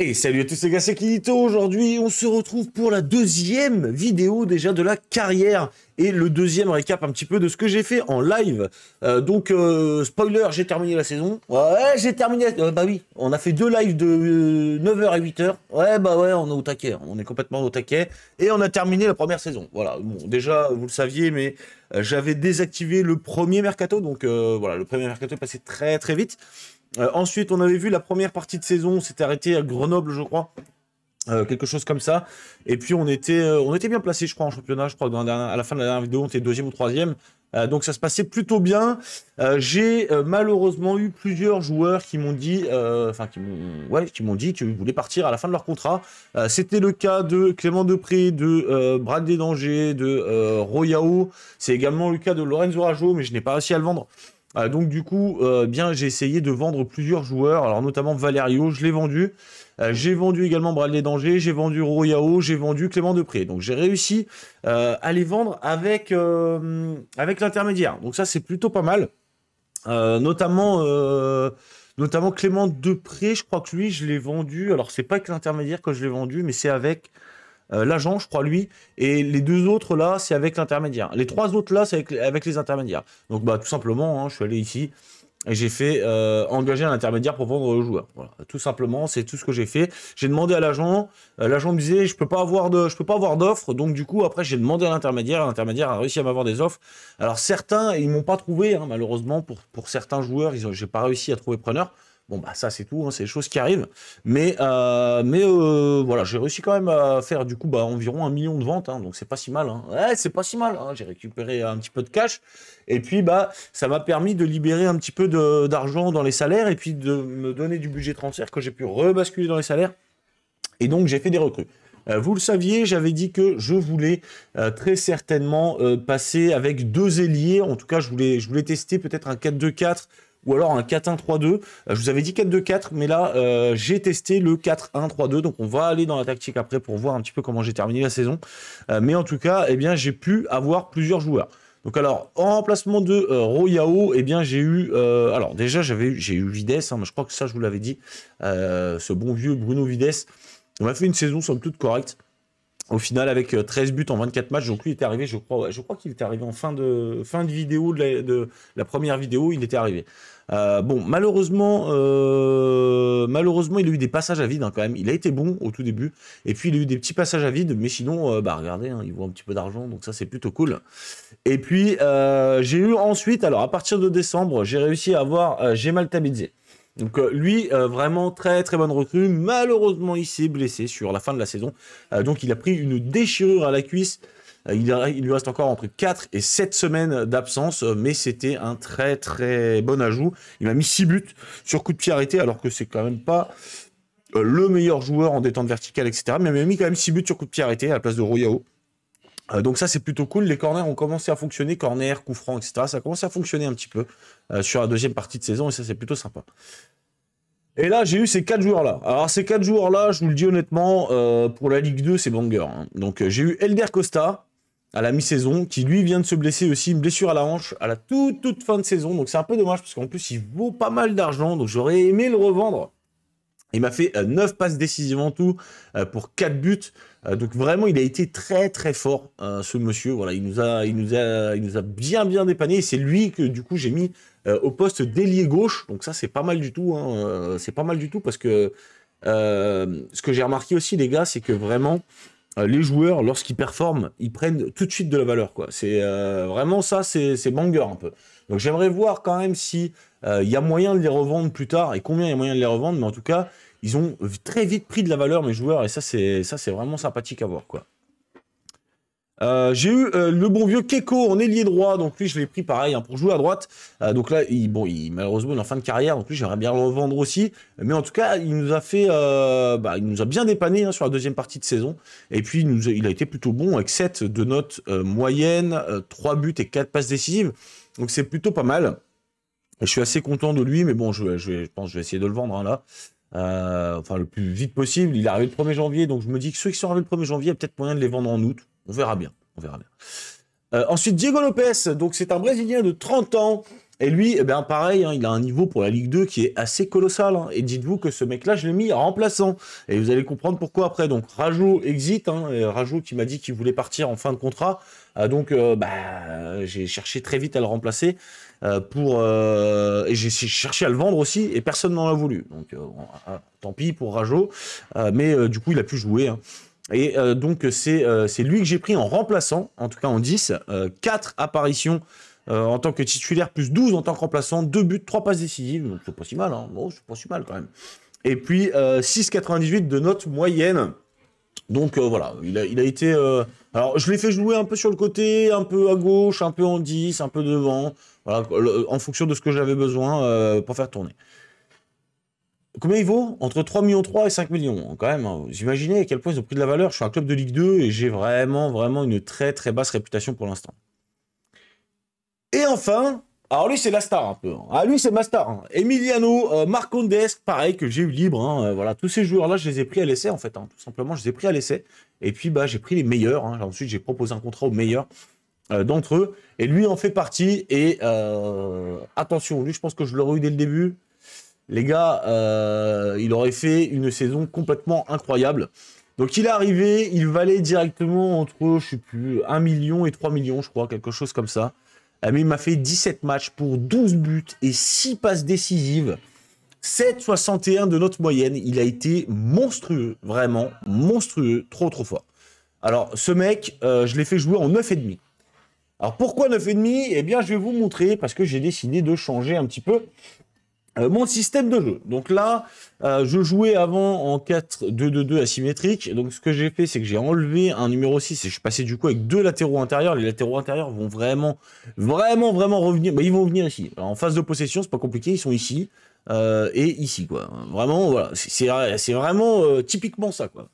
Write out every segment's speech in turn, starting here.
Et salut à tous, les gars, c'est Kinito. Aujourd'hui, on se retrouve pour la deuxième vidéo déjà de la carrière et le deuxième récap un petit peu de ce que j'ai fait en live. Euh, donc, euh, spoiler, j'ai terminé la saison. Ouais, j'ai terminé. Euh, bah oui, on a fait deux lives de 9h à 8h. Ouais, bah ouais, on est au taquet. Hein. On est complètement au taquet. Et on a terminé la première saison. Voilà, bon, déjà, vous le saviez, mais j'avais désactivé le premier mercato. Donc, voilà, le premier mercato est passé très très vite. Euh, ensuite, on avait vu la première partie de saison, s'était arrêté à Grenoble, je crois. Euh, quelque chose comme ça. Et puis on était, euh, on était bien placé, je crois, en championnat. Je crois la à la fin de la dernière vidéo, on était deuxième ou troisième. donc ça se passait plutôt bien. J'ai malheureusement eu plusieurs joueurs qui m'ont dit, enfin qui m'ont, ouais, qui m'ont dit qu'ils voulaient partir à la fin de leur contrat. C'était le cas de Clément Depré, de Brad Desdangers, de Royao. C'est également le cas de Lorenzo Rajo, mais je n'ai pas réussi à le vendre. Euh, donc du coup, euh, eh bien, j'ai essayé de vendre plusieurs joueurs, alors notamment Valerio, je l'ai vendu. Euh, j'ai vendu également Bradley Danger, j'ai vendu Royao, j'ai vendu Clément Depré. Donc j'ai réussi à les vendre avec, avec l'intermédiaire. Donc ça, c'est plutôt pas mal. notamment notamment Clément Depré, je crois que lui, je l'ai vendu. Alors, c'est pas avec l'intermédiaire que je l'ai vendu, mais c'est avec euh, l'agent, je crois, lui, et les deux autres là, c'est avec l'intermédiaire. Les trois autres là, c'est avec, les intermédiaires. Donc, bah, tout simplement, hein, je suis allé ici et j'ai fait euh, engager un intermédiaire pour vendre le joueur. tout simplement, c'est tout ce que j'ai fait. J'ai demandé à l'agent, euh, l'agent me disait je peux pas avoir de, je peux pas avoir d'offres, donc du coup après j'ai demandé à l'intermédiaire, l'intermédiaire a réussi à m'avoir des offres. Alors certains ils m'ont pas trouvé hein, malheureusement pour pour certains joueurs, j'ai pas réussi à trouver preneur. Bon, bah ça c'est tout, hein, c'est les choses qui arrivent. Mais, euh, mais euh, voilà, j'ai réussi quand même à faire du coup bah, environ un million de ventes, hein, donc c'est pas si mal. Hein. c'est pas si mal, j'ai récupéré un petit peu de cash. Et puis bah ça m'a permis de libérer un petit peu d'argent dans les salaires et puis de me donner du budget transfert que j'ai pu rebasculer dans les salaires. Et donc j'ai fait des recrues. Euh, vous le saviez, j'avais dit que je voulais très certainement passer avec deux ailiers. En tout cas, je voulais, je voulais tester peut-être un 4-2-4 ou alors un 4-1-3-2. Euh, je vous avais dit 4-2-4, mais là, euh, j'ai testé le 4-1-3-2. Donc, on va aller dans la tactique après pour voir un petit peu comment j'ai terminé la saison. Euh, mais en tout cas, eh bien, j'ai pu avoir plusieurs joueurs. Donc alors, en remplacement de Royao, eh bien j'ai eu... alors déjà, j'avais j'ai eu Vides, hein, je crois que ça, je vous l'avais dit. ce bon vieux Bruno Vides, on a fait une saison somme toute correcte au final, avec 13 euh, buts en 24 matchs, donc lui était arrivé, je crois, je crois qu'il était arrivé en fin de, fin de vidéo, de la, première vidéo, il était arrivé. Euh, bon, malheureusement, euh, malheureusement, il a eu des passages à vide hein, quand même. Il a été bon au tout début, et puis il a eu des petits passages à vide, mais sinon, bah regardez, hein, il voit un petit peu d'argent, donc ça c'est plutôt cool. Et puis j'ai eu ensuite, alors à partir de décembre, j'ai réussi à avoir mal Tabidze. Donc euh, lui, euh, vraiment très très bonne recrue. Malheureusement, il s'est blessé sur la fin de la saison. Euh, donc il a pris une déchirure à la cuisse. Il, lui reste encore entre 4 et 7 semaines d'absence, mais c'était un très très bon ajout. Il m'a mis 6 buts sur coup de pied arrêté, alors que c'est quand même pas le meilleur joueur en détente verticale, etc. Mais il m'a mis quand même 6 buts sur coup de pied arrêté à la place de Royao. Euh, donc ça c'est plutôt cool, les corners ont commencé à fonctionner, corners, coups francs, etc. Ça commence à fonctionner un petit peu euh, sur la deuxième partie de saison et ça c'est plutôt sympa. Et là j'ai eu ces quatre joueurs-là. Alors ces quatre joueurs-là, je vous le dis honnêtement, euh, pour la Ligue 2 c'est banger. Hein. Donc j'ai eu Elder Costa à la mi-saison, qui lui vient de se blesser aussi, une blessure à la hanche à la toute, toute fin de saison. Donc c'est un peu dommage parce qu'en plus il vaut pas mal d'argent, donc j'aurais aimé le revendre il m'a fait 9 euh, passes décisives en tout euh, pour 4 buts. Euh, donc vraiment, il a été très très fort, ce monsieur. Voilà, il nous a, il nous a, il nous a bien bien dépanné. C'est lui que du coup j'ai mis au poste d'ailier gauche. Donc ça, c'est pas mal du tout. Hein. c'est pas mal du tout parce que ce que j'ai remarqué aussi, les gars, c'est que vraiment les joueurs, lorsqu'ils performent, ils prennent tout de suite de la valeur. C'est vraiment ça, c'est banger un peu. Donc j'aimerais voir quand même si il euh, y a moyen de les revendre plus tard et combien il y a moyen de les revendre, mais en tout cas, ils ont très vite pris de la valeur, mes joueurs, et ça, c'est vraiment sympathique à voir, quoi. Euh, j'ai eu euh, le bon vieux Keko en ailier droit, donc lui je l'ai pris pareil hein, pour jouer à droite. donc là, il, bon, malheureusement il est en fin de carrière, donc lui j'aimerais bien le revendre aussi. Mais en tout cas, il nous a fait, bah, il nous a bien dépanné hein, sur la deuxième partie de saison. Et puis il, a, il a été plutôt bon avec 7 de notes moyennes, 3 buts et 4 passes décisives. Donc c'est plutôt pas mal. Je suis assez content de lui, mais bon, je, pense que je vais essayer de le vendre hein, là. Euh, enfin, le plus vite possible. Il est arrivé le 1er janvier, donc je me dis que ceux qui sont arrivés le 1er janvier, il y a peut-être moyen de les vendre en août. On verra bien. On verra bien. Euh, ensuite, Diego Lopez, donc c'est un Brésilien de 30 ans et lui, eh ben, pareil, hein, il a un niveau pour la Ligue 2 qui est assez colossal. Hein. Et dites-vous que ce mec-là, je l'ai mis en remplaçant. Et vous allez comprendre pourquoi après. Donc Rajo, exit. Hein, Rajo qui m'a dit qu'il voulait partir en fin de contrat. Euh, donc euh, bah, j'ai cherché très vite à le remplacer. Euh, pour, et j'ai cherché à le vendre aussi. Et personne n'en a voulu. Donc ah, tant pis pour Rajo, mais du coup, il a pu jouer. Et donc c'est lui que j'ai pris en remplaçant, en tout cas en 10, 4 apparitions euh, en tant que titulaire, plus 12 en tant que remplaçant, 2 buts, 3 passes décisives, donc c'est pas si mal, hein. bon, c'est pas si mal quand même. Et puis 6,98 euh, de note moyenne. Donc euh, voilà, il a, il a été... alors je l'ai fait jouer un peu sur le côté, un peu à gauche, un peu en 10, un peu devant, voilà, en fonction de ce que j'avais besoin pour faire tourner. Combien il vaut Entre 3,3 millions 3 et 5 millions, hein, quand même. Hein. Vous imaginez à quel point ils ont pris de la valeur. Je suis un club de Ligue 2 et j'ai vraiment, vraiment une très, très basse réputation pour l'instant. Et enfin, alors lui, c'est la star un peu. Hein. Ah, lui, c'est ma star. Hein. Emiliano, euh, Marcondes, pareil, que j'ai eu libre. Hein, euh, voilà, tous ces joueurs-là, je les ai pris à l'essai, en fait. tout simplement, je les ai pris à l'essai. Et puis, bah, j'ai pris les meilleurs. Ensuite, j'ai proposé un contrat aux meilleurs euh, d'entre eux. Et lui en fait partie. Et attention, lui, je pense que je l'aurais eu dès le début. Les gars, il aurait fait une saison complètement incroyable. Donc il est arrivé, il valait directement entre, je sais plus, 1 million et 3 millions, je crois, quelque chose comme ça il m'a fait 17 matchs pour 12 buts et 6 passes décisives. 7,61 de notre moyenne. Il a été monstrueux, vraiment monstrueux, trop trop fort. Alors, ce mec, euh, je l'ai fait jouer en 9,5. Alors, pourquoi 9,5 Eh bien, je vais vous montrer parce que j'ai décidé de changer un petit peu euh, mon système de jeu. Donc là, euh, je jouais avant en 4-2-2-2 asymétrique. Donc ce que j'ai fait, c'est que j'ai enlevé un numéro 6 et je suis passé du coup avec deux latéraux intérieurs. Les latéraux intérieurs vont vraiment, vraiment, vraiment revenir. Mais bah, ils vont venir ici. en phase de possession, c'est pas compliqué, ils sont ici euh, et ici quoi. Vraiment, voilà. C'est vraiment typiquement ça quoi.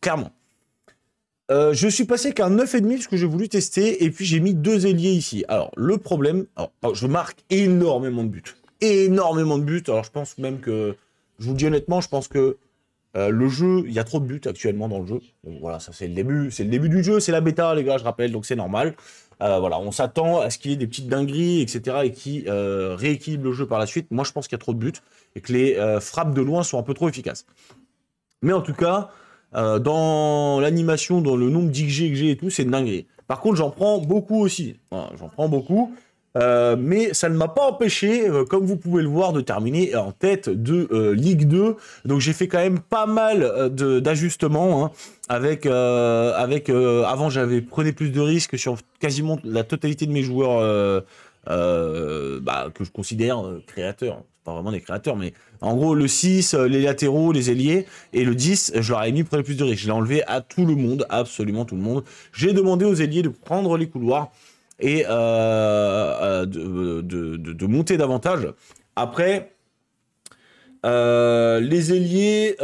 Clairement. je suis passé qu'un 9,5 ce que j'ai voulu tester et puis j'ai mis deux ailiers ici. Alors le problème, je marque énormément de buts énormément de buts. Alors je pense même que, je vous dis honnêtement, je pense que euh, le jeu, il y a trop de buts actuellement dans le jeu. voilà, ça c'est le début, c'est le début du jeu, c'est la bêta les gars, je rappelle, donc c'est normal. Euh, voilà, on s'attend à ce qu'il y ait des petites dingueries, etc., et qui euh, rééquilibre le jeu par la suite. Moi, je pense qu'il y a trop de buts et que les frappes de loin sont un peu trop efficaces. Mais en tout cas, dans l'animation, dans le nombre d'XG et tout, c'est dinguerie. Par contre, j'en prends beaucoup aussi. Voilà, j'en prends beaucoup. Euh, mais ça ne m'a pas empêché, euh, comme vous pouvez le voir, de terminer en tête de euh, Ligue 2. Donc j'ai fait quand même pas mal d'ajustements. Hein, avec, avec avant j'avais prenais plus de risques sur quasiment la totalité de mes joueurs bah, que je considère créateurs. Pas vraiment des créateurs, mais en gros le 6, les latéraux, les ailiers et le 10, je leur ai mis plus de risques. Je l'ai enlevé à tout le monde, absolument tout le monde. J'ai demandé aux ailiers de prendre les couloirs et euh, euh, de, monter davantage. Après, euh, les ailiers,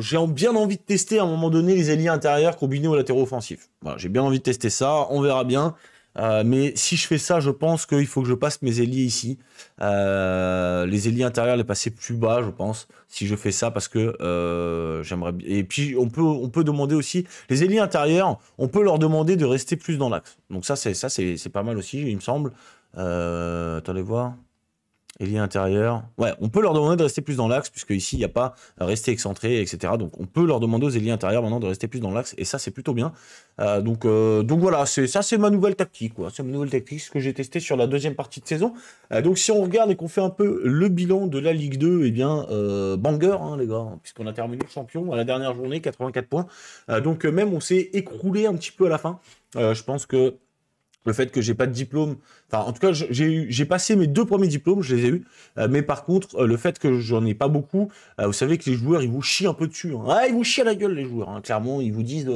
j'ai bien envie de tester à un moment donné les ailiers intérieurs combinés au latéraux offensif. j'ai bien envie de tester ça, on verra bien. Euh, mais si je fais ça, je pense qu'il faut que je passe mes ailiers ici. Euh, les ailiers intérieurs, les passer plus bas, je pense, si je fais ça, parce que euh, j'aimerais bien. Et puis, on peut, on peut demander aussi, les ailiers intérieurs, on peut leur demander de rester plus dans l'axe. Donc ça, c'est ça c'est pas mal aussi, il me semble. attendez voir. Ailier intérieur. Ouais, on peut leur demander de rester plus dans l'axe, puisque ici, il n'y a pas rester excentré, etc. Donc, on peut leur demander aux ailiers intérieurs maintenant de rester plus dans l'axe, et ça, c'est plutôt bien. Euh, donc, euh, donc voilà, ça, c'est ma nouvelle tactique. C'est ma nouvelle tactique, que j'ai testé sur la deuxième partie de saison. Euh, donc, si on regarde et qu'on fait un peu le bilan de la Ligue 2, eh bien, banger, hein, les gars, puisqu'on a terminé champion à la dernière journée, 84 points. donc, même, on s'est écroulé un petit peu à la fin. je pense que le fait que j'ai pas de diplôme. Enfin, en tout cas, j'ai passé mes deux premiers diplômes, je les ai eus. Euh, mais par contre, euh, le fait que j'en ai pas beaucoup, euh, vous savez que les joueurs, ils vous chient un peu dessus. Hein. Ah, ils vous chient la gueule, les joueurs. Hein. Clairement, ils vous disent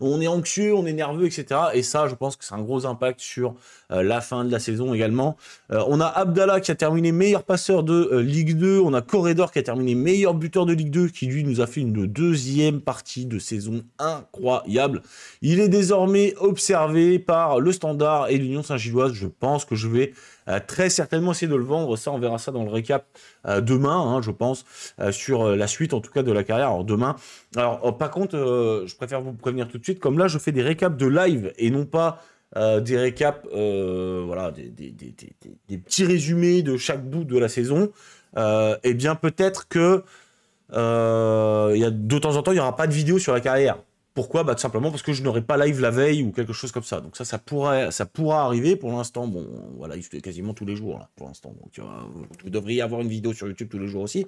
on est anxieux, on est nerveux, etc. Et ça, je pense que c'est un gros impact sur la fin de la saison également. on a Abdallah qui a terminé meilleur passeur de Ligue 2. On a Corredor qui a terminé meilleur buteur de Ligue 2, qui lui nous a fait une deuxième partie de saison incroyable. Il est désormais observé par le Standard et l'Union Saint-Gilloise. Je pense que je vais euh, très certainement essayer de le vendre. Ça, on verra ça dans le récap euh, demain, hein, je pense, euh, sur la suite en tout cas de la carrière. Alors demain. Alors oh, par contre, je préfère vous prévenir tout de suite. Comme là, je fais des récaps de live et non pas des récaps, voilà, des, petits résumés de chaque bout de la saison. Et eh bien, peut-être que y a, de temps en temps, il n'y aura pas de vidéo sur la carrière. Pourquoi bah, Tout simplement parce que je n'aurai pas live la veille ou quelque chose comme ça. Donc ça, ça pourrait, ça pourra arriver. Pour l'instant, bon, voilà, il fait quasiment tous les jours là, pour l'instant. Donc vous devriez avoir une vidéo sur YouTube tous les jours aussi.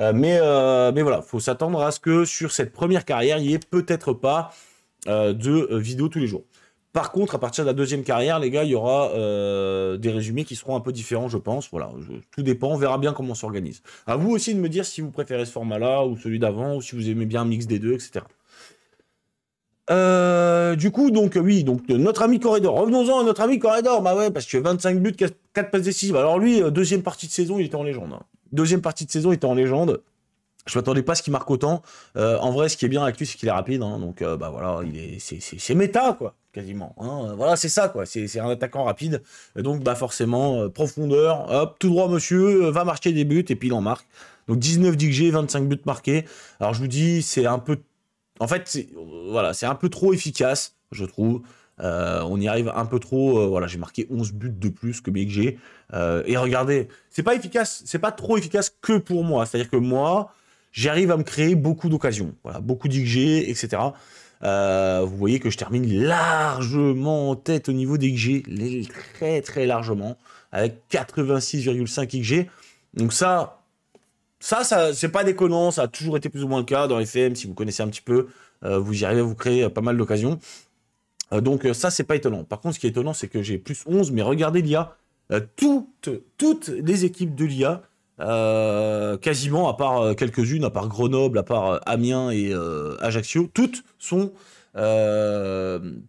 Euh, mais, voilà, euh, mais voilà, faut s'attendre à ce que sur cette première carrière, il n'y ait peut-être pas euh, de vidéo tous les jours. Par contre, à partir de la deuxième carrière, les gars, il y aura des résumés qui seront un peu différents, je pense. Voilà, tout dépend. On verra bien comment on s'organise. À vous aussi de me dire si vous préférez ce format-là ou celui d'avant, ou si vous aimez bien un mix des deux, etc. Euh, du coup, donc euh, oui, donc euh, notre ami Corridor. Revenons-en à notre ami Corridor. Bah ouais, parce que 25 buts, 4, passes décisives. Alors lui, deuxième partie de saison, il était en légende. Hein. Deuxième partie de saison, il était en légende. Je m'attendais pas à ce qu'il marque autant. en vrai, ce qui est bien avec lui, c'est qu'il est rapide. Hein. donc bah voilà, il est, c'est, c'est, méta quoi, quasiment. Hein. voilà, c'est ça quoi. C'est, c'est un attaquant rapide. donc bah forcément, profondeur, hop, tout droit monsieur, va marcher des buts et puis il en marque. Donc 19 DG, 25 buts marqués. Alors je vous dis, c'est un peu en fait, euh, voilà, c'est un peu trop efficace, je trouve. Euh, on y arrive un peu trop. Euh, voilà, j'ai marqué 11 buts de plus que BG. et regardez, c'est pas efficace, c'est pas trop efficace que pour moi. C'est-à-dire que moi, j'arrive à me créer beaucoup d'occasions. Voilà, beaucoup d'XG, etc. vous voyez que je termine largement en tête au niveau des XG, très très largement, avec 86,5 XG. Donc ça, ça, ça c'est pas déconnant, ça a toujours été plus ou moins le cas dans les FM, si vous connaissez un petit peu, euh, vous y arrivez à vous créer euh, pas mal d'occasions. Euh, donc ça, c'est pas étonnant. Par contre, ce qui est étonnant, c'est que j'ai plus 11, mais regardez l'IA, toutes, toutes les équipes de l'IA, quasiment, à part quelques-unes, à part Grenoble, à part Amiens et Ajaccio, toutes sont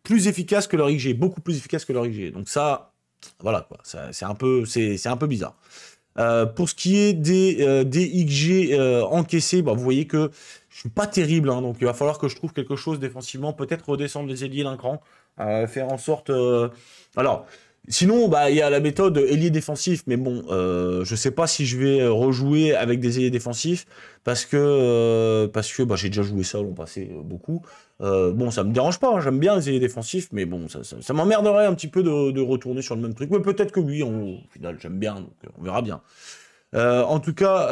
plus efficaces que leur IG, beaucoup plus efficaces que leur IG. Donc ça, voilà, quoi, c'est un, un peu bizarre. Euh, pour ce qui est des, euh, XG euh, encaissés, bah, vous voyez que je suis pas terrible, hein. donc il va falloir que je trouve quelque chose défensivement, peut-être redescendre les ailiers d'un cran, faire en sorte... alors, Sinon, bah, il y a la méthode ailier défensif, mais bon, je euh, je sais pas si je vais rejouer avec des ailiers défensifs parce que euh, que bah, j'ai déjà joué ça l'an passé euh, beaucoup. bon, ça me dérange pas, hein, j'aime bien les ailiers défensifs, mais bon, ça, m'emmerderait un petit peu de, retourner sur le même truc. Mais peut-être que oui, au final, j'aime bien, donc on verra bien. en tout cas,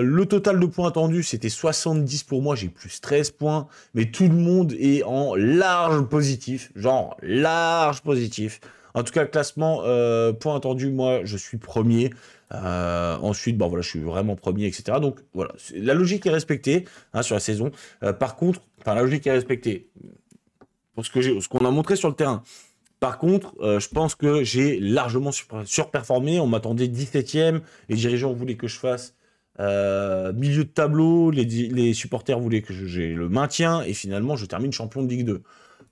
le total de points attendus, c'était 70 pour moi, j'ai plus 13 points, mais tout le monde est en large positif, genre large positif. En tout cas, le classement, euh, point attendu, moi, je suis premier. Euh, ensuite, bah, voilà, je suis vraiment premier, etc. Donc, voilà, la logique est respectée hein, sur la saison. Euh, par contre, enfin, la logique est respectée pour ce qu'on a montré sur le terrain. Par contre, je pense que j'ai largement surperformé. On m'attendait 17ème. Les dirigeants voulaient que je fasse milieu de tableau. Les, supporters voulaient que j'ai le maintien. Et finalement, je termine champion de Ligue 2.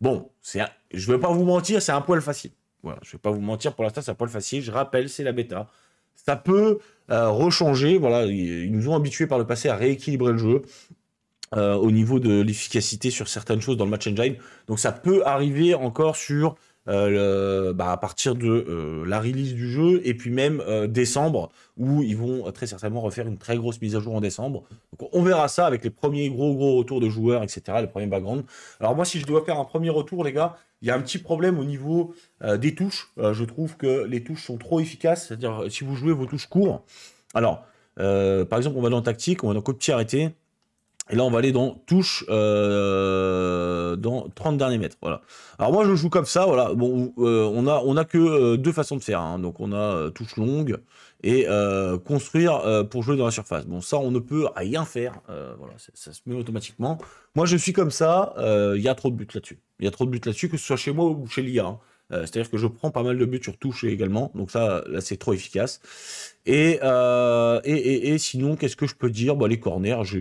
Bon, je ne vais pas vous mentir, c'est un poil facile je ne vais pas vous mentir, pour l'instant, ça n'a pas le facile. Je rappelle, c'est la bêta. Ça peut euh, rechanger. Voilà, ils nous ont habitués par le passé à rééquilibrer le jeu. Euh, au niveau de l'efficacité sur certaines choses dans le match engine. Donc ça peut arriver encore sur euh, bah, à partir de la release du jeu et puis même décembre où ils vont très certainement refaire une très grosse mise à jour en décembre. on verra ça avec les premiers gros gros retours de joueurs, etc. Les premiers backgrounds. Alors moi si je dois faire un premier retour les gars, il y a un petit problème au niveau euh, des touches. Euh, je trouve que les touches sont trop efficaces. C'est-à-dire, euh, si vous jouez vos touches courtes, alors, par exemple, on va dans tactique, on va dans coup arrêté. Et là, on va aller dans touche euh, dans 30 derniers mètres. Voilà. Alors moi, je joue comme ça. Voilà. Bon, euh, on a on a que euh, deux façons de faire. Hein. Donc on a touche longue et construire pour jouer dans la surface. Bon, ça, on ne peut rien faire. voilà, ça se met automatiquement. Moi, je suis comme ça. Il y a trop de buts là-dessus. Il y a trop de buts là-dessus, que ce soit chez moi ou chez l'IA. Hein. C'est-à-dire que je prends pas mal de buts sur touche également, donc ça, là, c'est trop efficace. Et, et, et, sinon, qu'est-ce que je peux dire bah, Les corners, je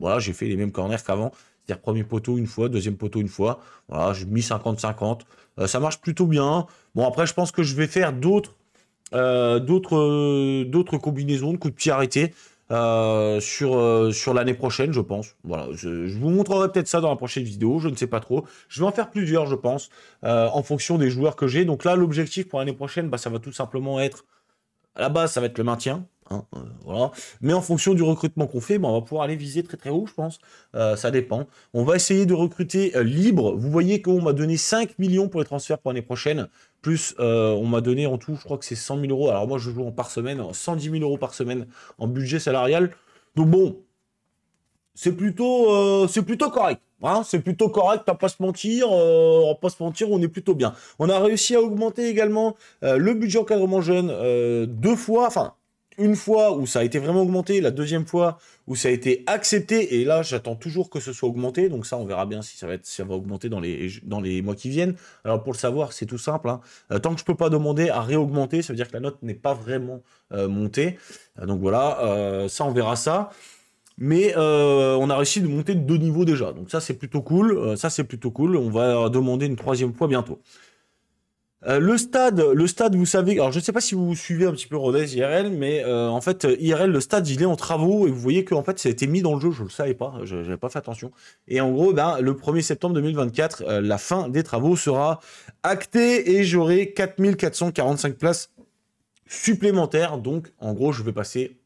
voilà, j'ai fait les mêmes corners qu'avant. C'est-à-dire premier poteau une fois, deuxième poteau une fois. Voilà, j'ai mis 50-50. Euh, ça marche plutôt bien. Bon, après, je pense que je vais faire d'autres euh, d'autres combinaisons de coups de pied arrêtés euh, sur, sur l'année prochaine, je pense. Voilà, je, vous montrerai peut-être ça dans la prochaine vidéo, je ne sais pas trop. Je vais en faire plusieurs, je pense, en fonction des joueurs que j'ai. Donc là, l'objectif pour l'année prochaine, bah, ça va tout simplement être... À la base, ça va être le maintien, Hein, euh, Mais en fonction du recrutement qu'on fait, ben, on va pouvoir aller viser très très haut, je pense. Euh, ça dépend. On va essayer de recruter euh, libre. Vous voyez qu'on m'a donné 5 millions pour les transferts pour l'année prochaine. Plus, on m'a donné en tout, je crois que c'est 100 000 euros. Alors moi, je joue en par semaine, 110 000 euros par semaine en budget salarial. Donc bon, c'est plutôt, c'est plutôt correct. Hein, c'est plutôt correct, Pas pas se mentir, on pas se mentir, on est plutôt bien. On a réussi à augmenter également le budget encadrement jeune deux fois, enfin une fois où ça a été vraiment augmenté, la deuxième fois où ça a été accepté, et là j'attends toujours que ce soit augmenté, donc ça on verra bien si ça va, augmenter dans les, mois qui viennent. Alors pour le savoir, c'est tout simple, hein. euh, tant que je ne peux pas demander à réaugmenter, ça veut dire que la note n'est pas vraiment euh, montée. Euh, donc voilà, ça on verra ça. Mais on a réussi de monter de deux niveaux déjà, donc ça c'est plutôt cool, ça c'est plutôt cool, on va demander une troisième fois bientôt. Euh, le stade, le stade, vous savez, alors je ne sais pas si vous suivez un petit peu Rodez IRL, mais euh, en fait IRL, le stade, il est en travaux et vous voyez que en fait ça a été mis dans le jeu, je ne le savais pas, je n'avais pas fait attention. Et en gros, ben, le 1er septembre 2024, euh, la fin des travaux sera actée et j'aurai 4445 places supplémentaires. Donc en gros, je vais passer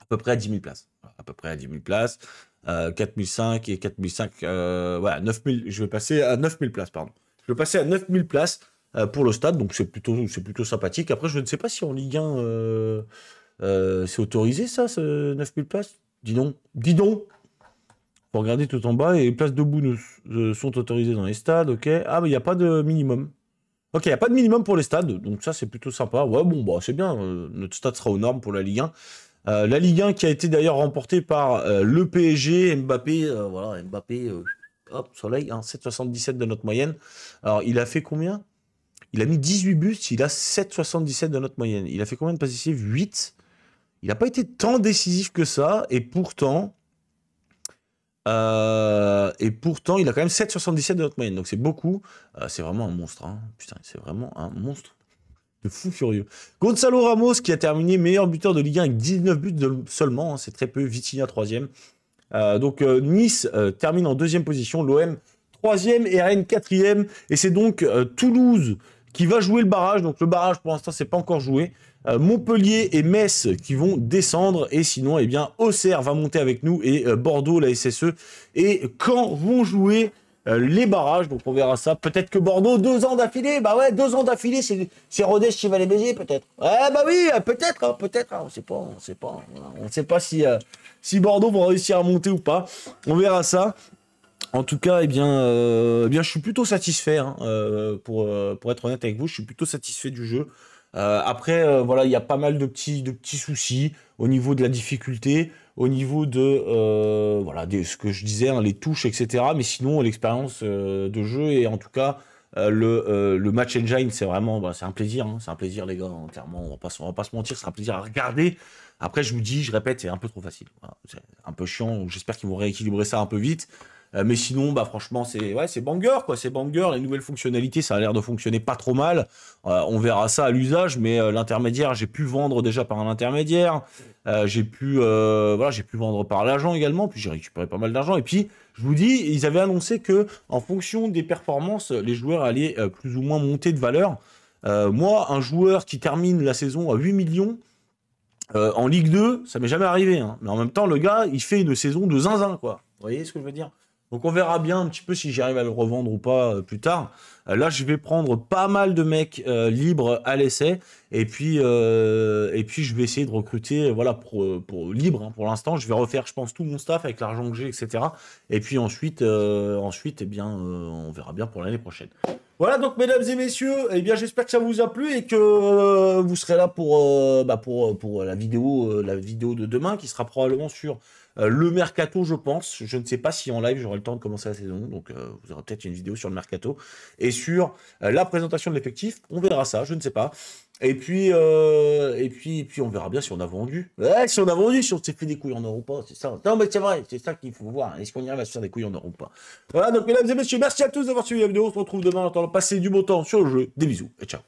à peu près à 10 000 places. À peu près à 10 000 places. 4005 et 4005, voilà, 9000, je vais passer à 9000 places, pardon. Je vais passer à 9000 places euh, pour le stade, donc c'est plutôt, c'est plutôt sympathique. Après, je ne sais pas si en Ligue 1, euh, euh, c'est autorisé ça, ce 9000 places Dis donc, dis donc Pour regarder tout en bas, et les places debout sont autorisées dans les stades, ok. Ah, mais il n'y a pas de minimum. Ok, il n'y a pas de minimum pour les stades, donc ça c'est plutôt sympa. Ouais, bon, bah c'est bien, notre stade sera aux normes pour la Ligue 1. la Ligue 1 qui a été d'ailleurs remportée par le PSG, Mbappé, voilà, Mbappé, hop, soleil, 7,77 hein, de notre moyenne. Alors, il a fait combien il a mis 18 buts, il a 7,77 de notre moyenne. Il a fait combien de passes décisives 8. Il n'a pas été tant décisif que ça, et pourtant, euh, et pourtant, il a quand même 7,77 de notre moyenne. Donc c'est beaucoup. Euh, c'est vraiment un monstre. Hein. Putain, c'est vraiment un monstre de fou furieux. Gonzalo Ramos qui a terminé meilleur buteur de Ligue 1 avec 19 buts seulement. Hein, c'est très peu. Vitinha troisième. Euh, donc Nice termine en deuxième position. L'OM troisième et Rennes quatrième. Et c'est donc Toulouse qui va jouer le barrage. Donc le barrage pour l'instant c'est pas encore joué. Euh, Montpellier et Metz qui vont descendre et sinon eh bien Auxerre va monter avec nous et euh, Bordeaux la SSE et quand vont jouer euh, les barrages donc on verra ça peut-être que Bordeaux deux ans d'affilée bah ouais deux ans d'affilée c'est Rodez qui va les baiser peut-être ouais eh bah oui peut-être hein, peut-être hein. on sait pas on sait pas on sait pas si si Bordeaux vont réussir à monter ou pas on verra ça en tout cas, eh bien, euh, eh bien, je suis plutôt satisfait. Hein, euh, pour, euh, pour être honnête avec vous, je suis plutôt satisfait du jeu. après, voilà, il y a pas mal de petits, de petits soucis au niveau de la difficulté, au niveau de voilà, ce que je disais, hein, les touches, etc. Mais sinon, l'expérience de jeu et en tout cas le, le match engine, c'est vraiment, bah, c'est un plaisir, hein. c'est un plaisir les gars. on ne va pas se mentir, c'est un plaisir à regarder. Après, je vous dis, je répète, c'est un peu trop facile. c'est un peu chiant. J'espère qu'ils vont rééquilibrer ça un peu vite. Euh, mais sinon, bah franchement, c'est ouais, c'est banger quoi, c'est banger. Les nouvelles fonctionnalités, ça a l'air de fonctionner pas trop mal. Euh, on verra ça à l'usage, mais euh, l'intermédiaire, j'ai pu vendre déjà par un intermédiaire. j'ai pu voilà, j'ai pu vendre par l'agent également. Puis j'ai récupéré pas mal d'argent. Et puis, je vous dis, ils avaient annoncé que en fonction des performances, les joueurs allaient plus ou moins monter de valeur. moi, un joueur qui termine la saison à 8 millions, en Ligue 2, ça m'est jamais arrivé. Hein. Mais en même temps, le gars, il fait une saison de zinzin, quoi. Vous voyez ce que je veux dire donc on verra bien un petit peu si j'arrive à le revendre ou pas euh, plus tard. Euh, là, je vais prendre pas mal de mecs euh, libres à l'essai. Et puis, et puis je vais essayer de recruter, voilà, pour, libre hein, pour l'instant. Je vais refaire, je pense, tout mon staff avec l'argent que j'ai, etc. Et puis ensuite, ensuite, eh bien, on verra bien pour l'année prochaine. Voilà donc mesdames et messieurs, eh bien j'espère que ça vous a plu et que vous serez là pour, bah, pour, la vidéo la vidéo de demain qui sera probablement sur euh, le mercato, je pense. Je ne sais pas si en live j'aurai le temps de commencer la saison. Donc euh, vous aurez peut-être une vidéo sur le mercato. Et sur euh, la présentation de l'effectif, on verra ça, je ne sais pas. Et puis, et puis, puis on verra bien si on a vendu. si on a vendu, si on s'est fait des couilles en or ou pas, c'est ça. Non mais c'est vrai, c'est ça qu'il faut voir. Est-ce qu'on y arrive à se faire des couilles en or ou pas Voilà, donc mesdames et messieurs, merci à tous d'avoir suivi la vidéo. On se retrouve demain en attendant passer du bon temps sur le jeu. Des bisous et ciao.